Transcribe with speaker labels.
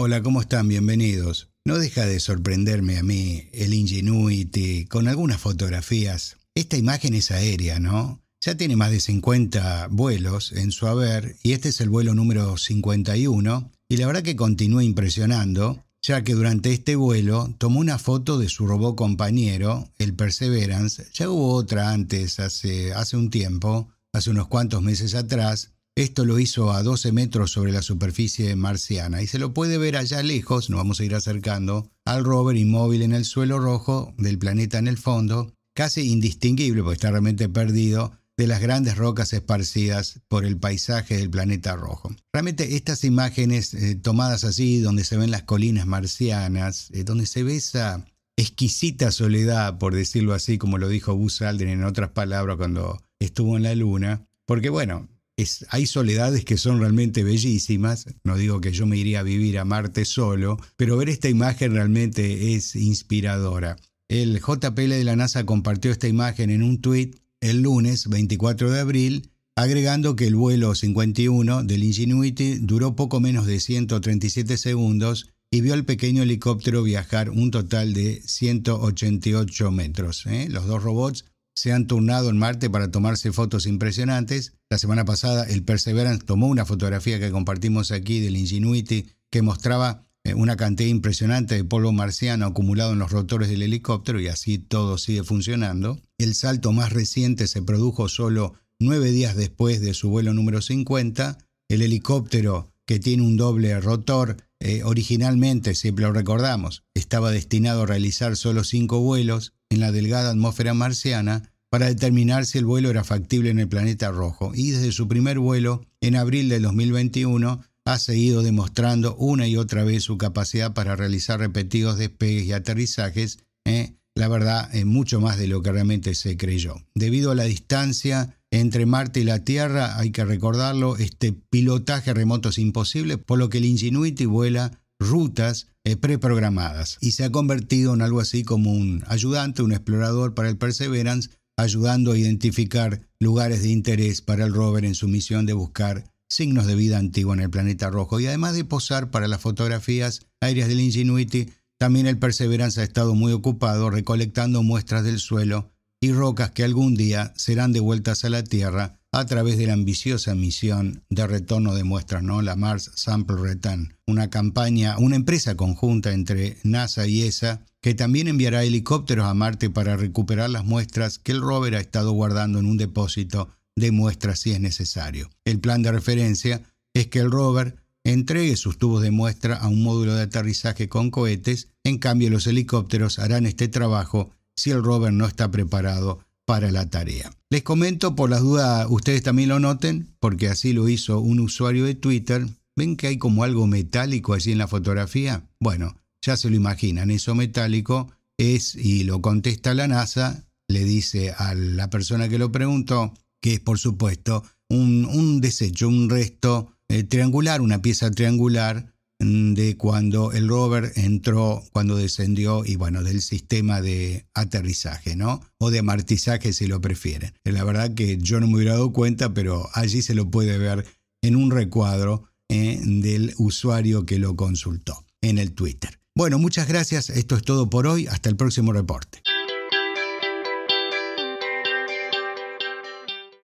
Speaker 1: Hola, ¿cómo están? Bienvenidos. No deja de sorprenderme a mí el Ingenuity con algunas fotografías. Esta imagen es aérea, ¿no? Ya tiene más de 50 vuelos en su haber y este es el vuelo número 51 y la verdad que continúa impresionando, ya que durante este vuelo tomó una foto de su robot compañero, el Perseverance, ya hubo otra antes hace, hace un tiempo, hace unos cuantos meses atrás, esto lo hizo a 12 metros sobre la superficie marciana y se lo puede ver allá lejos, nos vamos a ir acercando, al rover inmóvil en el suelo rojo del planeta en el fondo, casi indistinguible porque está realmente perdido de las grandes rocas esparcidas por el paisaje del planeta rojo. Realmente estas imágenes eh, tomadas así, donde se ven las colinas marcianas, eh, donde se ve esa exquisita soledad, por decirlo así, como lo dijo Buzz Aldrin en otras palabras cuando estuvo en la luna, porque bueno, hay soledades que son realmente bellísimas, no digo que yo me iría a vivir a Marte solo, pero ver esta imagen realmente es inspiradora. El JPL de la NASA compartió esta imagen en un tuit el lunes 24 de abril, agregando que el vuelo 51 del Ingenuity duró poco menos de 137 segundos y vio al pequeño helicóptero viajar un total de 188 metros. ¿eh? Los dos robots se han turnado en Marte para tomarse fotos impresionantes. La semana pasada el Perseverance tomó una fotografía que compartimos aquí del Ingenuity que mostraba eh, una cantidad impresionante de polvo marciano acumulado en los rotores del helicóptero y así todo sigue funcionando. El salto más reciente se produjo solo nueve días después de su vuelo número 50. El helicóptero, que tiene un doble rotor, eh, originalmente, siempre lo recordamos, estaba destinado a realizar solo cinco vuelos en la delgada atmósfera marciana para determinar si el vuelo era factible en el planeta rojo y desde su primer vuelo, en abril del 2021, ha seguido demostrando una y otra vez su capacidad para realizar repetidos despegues y aterrizajes, eh, la verdad, es mucho más de lo que realmente se creyó. Debido a la distancia entre Marte y la Tierra, hay que recordarlo, este pilotaje remoto es imposible, por lo que el Ingenuity vuela rutas eh, preprogramadas y se ha convertido en algo así como un ayudante, un explorador para el Perseverance, ayudando a identificar lugares de interés para el rover en su misión de buscar signos de vida antigua en el planeta rojo. Y además de posar para las fotografías aéreas del Ingenuity, también el Perseverance ha estado muy ocupado recolectando muestras del suelo y rocas que algún día serán devueltas a la Tierra a través de la ambiciosa misión de retorno de muestras, ¿no? la Mars Sample Return, una campaña, una empresa conjunta entre NASA y ESA, que también enviará helicópteros a Marte para recuperar las muestras que el rover ha estado guardando en un depósito de muestras si es necesario. El plan de referencia es que el rover entregue sus tubos de muestra a un módulo de aterrizaje con cohetes, en cambio los helicópteros harán este trabajo si el rover no está preparado para la tarea. Les comento por las dudas, ustedes también lo noten, porque así lo hizo un usuario de Twitter. ¿Ven que hay como algo metálico allí en la fotografía? Bueno, ya se lo imaginan, eso metálico es, y lo contesta la NASA, le dice a la persona que lo preguntó, que es por supuesto un, desecho, un resto eh, triangular, una pieza triangular de cuando el rover entró, cuando descendió y bueno, del sistema de aterrizaje, ¿no? O de amortizaje si lo prefieren. Eh, la verdad que yo no me hubiera dado cuenta, pero allí se lo puede ver en un recuadro eh, del usuario que lo consultó en el Twitter. Bueno, muchas gracias. Esto es todo por hoy. Hasta el próximo reporte.